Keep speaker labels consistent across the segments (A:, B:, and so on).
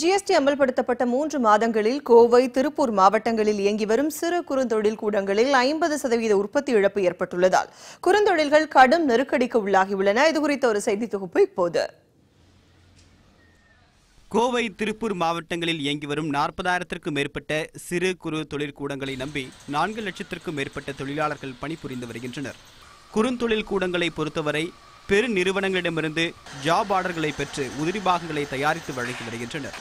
A: GST அமல்படுத்தப்பட்ட மூன்று மாதங்களில் கோவை திருப்பூர் மாவட்டங்களில் இயங்கி வரும் சிறு குறுந்தொழில் கூடங்களில் ஐம்பது சதவீத உற்பத்தி இழப்பு ஏற்பட்டுள்ளதால் குறுந்தொழில்கள் கடும் நெருக்கடிக்கு உள்ளாகியுள்ளன இதுகுறித்த ஒரு செய்தி தொகுப்பு இப்போது
B: கோவை திருப்பூர் மாவட்டங்களில் இயங்கி வரும் நாற்பதாயிரத்திற்கும் மேற்பட்ட சிறு குறு தொழிற்கூடங்களை நம்பி நான்கு லட்சத்திற்கும் மேற்பட்ட தொழிலாளர்கள் பணிபுரிந்து வருகின்றனர் குறுந்தொழில் கூடங்களை பொறுத்தவரை பெரு நிறுவனங்களிடமிருந்து ஜாப் ஆர்டர்களை பெற்று உதிரி பாகங்களை தயாரித்து வழங்கி வருகின்றனர்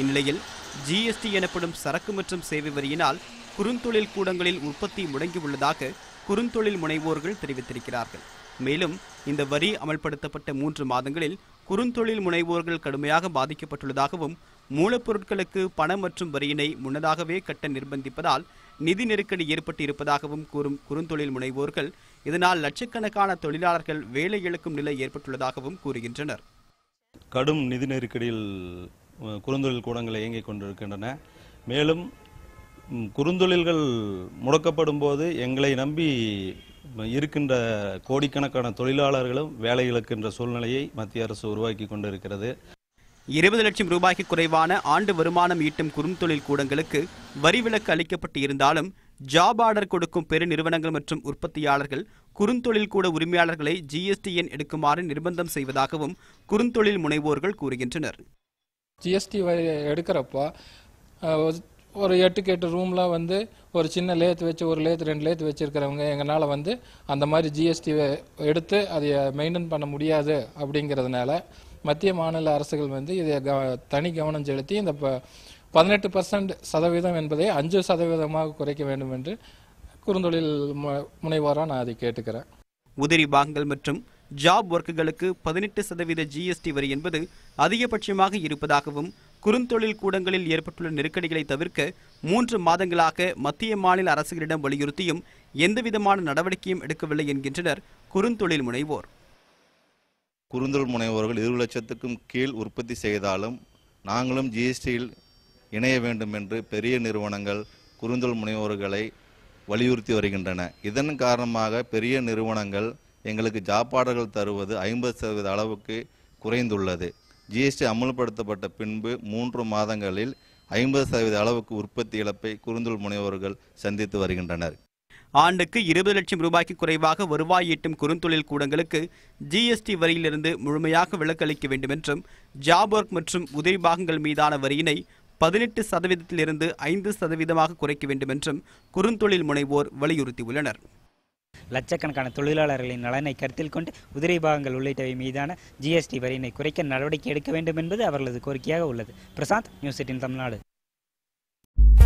B: இந்நிலையில் ஜிஎஸ்டி எனப்படும் சரக்கு மற்றும் சேவை வரியினால் குறுந்தொழில் கூடங்களில் உற்பத்தி முடங்கியுள்ளதாக குறுந்தொழில் முனைவோர்கள் தெரிவித்திருக்கிறார்கள் மேலும் இந்த வரி அமல்படுத்தப்பட்ட மூன்று மாதங்களில் குறுந்தொழில் முனைவோர்கள் கடுமையாக பாதிக்கப்பட்டுள்ளதாகவும் மூலப்பொருட்களுக்கு பணம் மற்றும் வரியினை முன்னதாகவே கட்ட நிர்பந்திப்பதால் நிதி நெருக்கடி ஏற்பட்டு இருப்பதாகவும் கூறும் குறுந்தொழில் முனைவோர்கள் இதனால் லட்சக்கணக்கான தொழிலாளர்கள் வேலை இழக்கும் நிலை ஏற்பட்டுள்ளதாகவும் கூறுகின்றனர்
A: கடும் நிதி நெருக்கடியில் குறுந்தொழில் கூடங்கள் இயங்கிக் கொண்டிருக்கின்றன மேலும் குறுந்தொழில்கள் முடக்கப்படும் போது எங்களை நம்பி இருக்கின்ற
B: கோடிக்கணக்கான தொழிலாளர்களும் வேலை இழக்கின்ற சூழ்நிலையை மத்திய அரசு உருவாக்கி கொண்டிருக்கிறது இருபது லட்சம் ரூபாய்க்கு குறைவான ஆண்டு வருமானம் ஈட்டும் குறுந்தொழில் கூடங்களுக்கு வரி விலக்கு அளிக்கப்பட்டு இருந்தாலும் ஜாப் ஆர்டர் கொடுக்கும் பெரு நிறுவனங்கள் மற்றும் உற்பத்தியாளர்கள் குறுந்தொழில் கூட உரிமையாளர்களை ஜிஎஸ்டி எண் எடுக்குமாறு நிர்பந்தம் செய்வதாகவும் குறுந்தொழில் முனைவோர்கள் கூறுகின்றனர்
C: ஜிஎஸ்டி எடுக்கிறப்போ ஒரு எட்டு கேட்டு ரூமில் வந்து ஒரு சின்ன லேத்து வச்சு ஒரு லேத்து ரெண்டு லேத்து வச்சுருக்கிறவங்க எங்களால் வந்து அந்த மாதிரி ஜிஎஸ்டி எடுத்து அதை மெயின்டைன் பண்ண முடியாது அப்படிங்கிறதுனால மத்திய மாநில அரசுகள் வந்து இதை தனி கவனம் செலுத்தி இந்த பதினெட்டு பர்சன்ட் சதவீதம் என்பதை அஞ்சு சதவீதமாக குறைக்க வேண்டும் என்று குறுந்தொழில் முனைவோராக நான் அதை கேட்டுக்கிறேன்
B: உதிரி பாகங்கள் மற்றும் ஜாப் ஒர்க்குகளுக்கு பதினெட்டு சதவீத ஜிஎஸ்டி வரி என்பது அதிகபட்சமாக இருப்பதாகவும் குறுந்தொழில் கூடங்களில் ஏற்பட்டுள்ள நெருக்கடிகளை தவிர்க்க மூன்று மாதங்களாக மத்திய மாநில அரசுகளிடம் வலியுறுத்தியும் எந்தவிதமான நடவடிக்கையும் எடுக்கவில்லை என்கின்றனர் குறுந்தொழில் முனைவோர்
A: குறுந்தொழில் முனைவோர்கள் இரு லட்சத்துக்கும் கீழ் உற்பத்தி செய்தாலும் நாங்களும் ஜிஎஸ்டியில் இணைய வேண்டும் என்று பெரிய நிறுவனங்கள் குறுந்தொழில் முனைவோர்களை வலியுறுத்தி வருகின்றன இதன் காரணமாக பெரிய நிறுவனங்கள் எங்களுக்கு ஜாப்பாடர்கள் தருவது ஐம்பது சதவீத அளவுக்கு குறைந்துள்ளது ஜிஎஸ்டி அமுல்படுத்தப்பட்ட பின்பு மூன்று மாதங்களில் ஐம்பது சதவீத அளவுக்கு உற்பத்தி இழப்பை குறுந்தொழில் முனைவோர்கள் சந்தித்து வருகின்றனர்
B: ஆண்டுக்கு இருபது லட்சம் ரூபாய்க்கு குறைவாக வருவாய் ஈட்டும் குறுந்தொழில் கூடங்களுக்கு ஜிஎஸ்டி வரியிலிருந்து முழுமையாக விலக்களிக்க வேண்டும் என்றும் ஜாப் ஒர்க் மற்றும் உதவி பாகங்கள் மீதான வரியினை பதினெட்டு சதவீதத்திலிருந்து ஐந்து சதவீதமாக குறைக்க வேண்டும் என்றும் குறுந்தொழில் முனைவோர் வலியுறுத்தியுள்ளனர்
A: லட்சக்கணக்கான தொழிலாளர்களின் நலனை கருத்தில் கொண்டு உதிரை பாகங்கள் உள்ளிட்டவை மீதான ஜிஎஸ்டி வரியினை குறைக்க நடவடிக்கை எடுக்க வேண்டும் என்பது அவர்களது கோரிக்கையாக உள்ளது பிரசாந்த் நியூஸ் எட்டின் தமிழ்நாடு